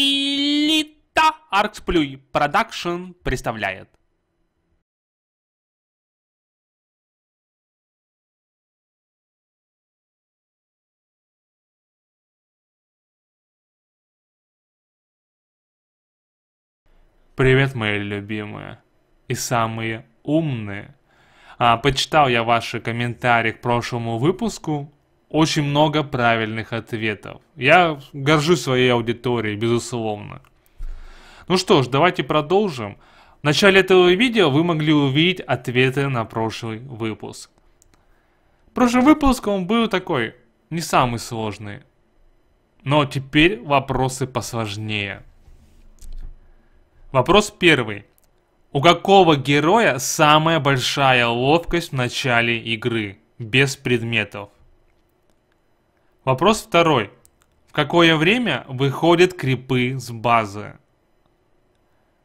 Элита Арксплюй Продакшн представляет. Привет, мои любимые и самые умные. А, почитал я ваши комментарии к прошлому выпуску очень много правильных ответов. Я горжусь своей аудиторией, безусловно. Ну что ж, давайте продолжим. В начале этого видео вы могли увидеть ответы на прошлый выпуск. Прошлый выпуск он был такой, не самый сложный. Но теперь вопросы посложнее. Вопрос первый. У какого героя самая большая ловкость в начале игры, без предметов? Вопрос второй. В какое время выходят крипы с базы?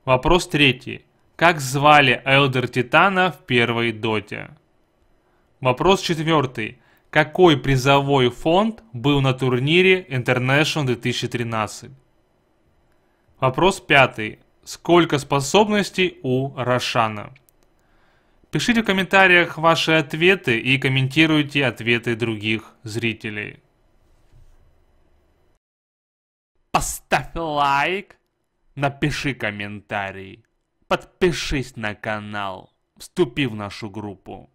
Вопрос третий. Как звали Элдер Титана в первой доте? Вопрос четвертый. Какой призовой фонд был на турнире International 2013? Вопрос пятый. Сколько способностей у Рошана? Пишите в комментариях ваши ответы и комментируйте ответы других зрителей. Поставь лайк, напиши комментарий, подпишись на канал, вступи в нашу группу.